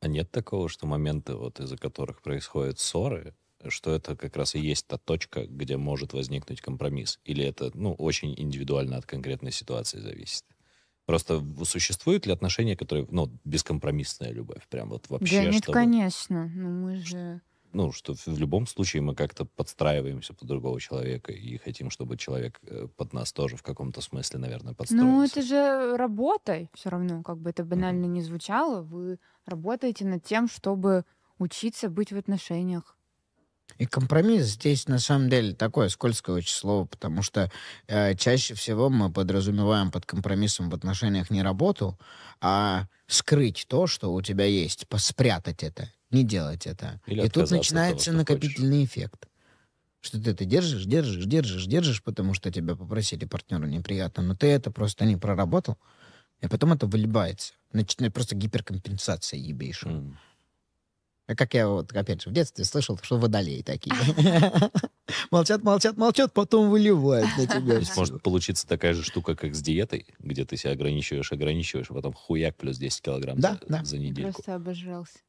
А нет такого, что моменты, вот из-за которых происходят ссоры, что это как раз и есть та точка, где может возникнуть компромисс? Или это, ну, очень индивидуально от конкретной ситуации зависит? Просто существуют ли отношения, которые, ну, бескомпромиссная любовь, прям вот вообще? Да нет, чтобы... конечно. Ну, мы же ну, что в любом случае мы как-то подстраиваемся под другого человека и хотим, чтобы человек э, под нас тоже в каком-то смысле, наверное, ну, подстроился. Ну, это же работа все равно, как бы это банально mm-hmm. не звучало. Вы работаете над тем, чтобы учиться быть в отношениях. И компромисс здесь на самом деле такое скользкое очень слово, потому что э, чаще всего мы подразумеваем под компромиссом в отношениях не работу, а скрыть то, что у тебя есть, спрятать это, не делать это. Или И тут начинается того, накопительный хочешь. эффект что ты это держишь, держишь, держишь, держишь, потому что тебя попросили партнера неприятно, но ты это просто не проработал, и потом это выливается. Начинает ну, просто гиперкомпенсация ебейшая. Mm. Как я вот, опять же, в детстве слышал, что водолеи такие. Молчат, молчат, молчат, потом выливают на тебя. То есть может получиться такая же штука, как с диетой, где ты себя ограничиваешь, ограничиваешь, а потом хуяк плюс 10 килограмм за, неделю. просто обожрался.